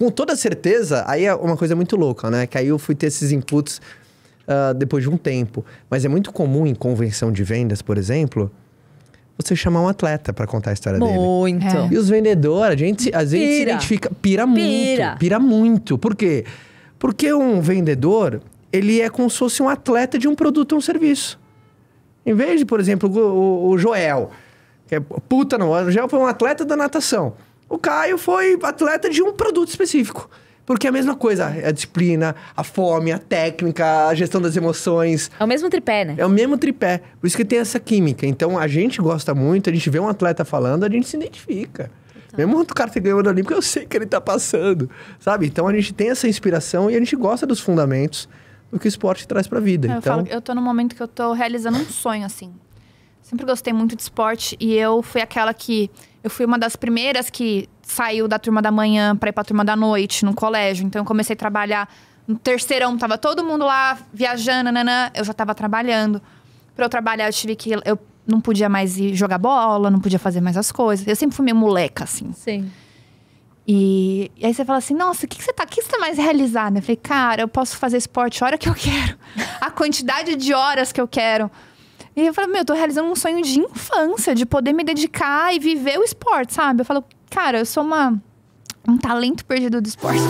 com toda certeza, aí é uma coisa muito louca, né? Que aí eu fui ter esses inputs uh, depois de um tempo. Mas é muito comum em convenção de vendas, por exemplo, você chamar um atleta para contar a história muito. dele. Muito. É. E os vendedores, a gente, a gente pira. se identifica, pira, pira muito. Pira muito. Por quê? Porque um vendedor, ele é como se fosse um atleta de um produto ou um serviço. Em vez de, por exemplo, o, o Joel, que é puta não, o Joel foi um atleta da natação. O Caio foi atleta de um produto específico. Porque é a mesma coisa, a disciplina, a fome, a técnica, a gestão das emoções. É o mesmo tripé, né? É o mesmo tripé. Por isso que tem essa química. Então a gente gosta muito, a gente vê um atleta falando, a gente se identifica. Então. Mesmo o cara que ganhou o Olímpica, eu sei que ele tá passando, sabe? Então a gente tem essa inspiração e a gente gosta dos fundamentos do que o esporte traz pra vida. É, eu, então... falo, eu tô no momento que eu tô realizando um sonho, assim sempre gostei muito de esporte e eu fui aquela que. Eu fui uma das primeiras que saiu da turma da manhã para ir a turma da noite no colégio. Então eu comecei a trabalhar no terceirão, tava todo mundo lá viajando, nanã. Eu já tava trabalhando. para eu trabalhar, eu tive que. Eu não podia mais ir jogar bola, não podia fazer mais as coisas. Eu sempre fui meio moleca, assim. Sim. E, e aí você fala assim, nossa, o que, que você tá. O que você tá mais realizada? Eu falei, cara, eu posso fazer esporte a hora que eu quero. a quantidade de horas que eu quero. E eu falei, meu, eu tô realizando um sonho de infância, de poder me dedicar e viver o esporte, sabe? Eu falo, cara, eu sou uma, um talento perdido do esporte.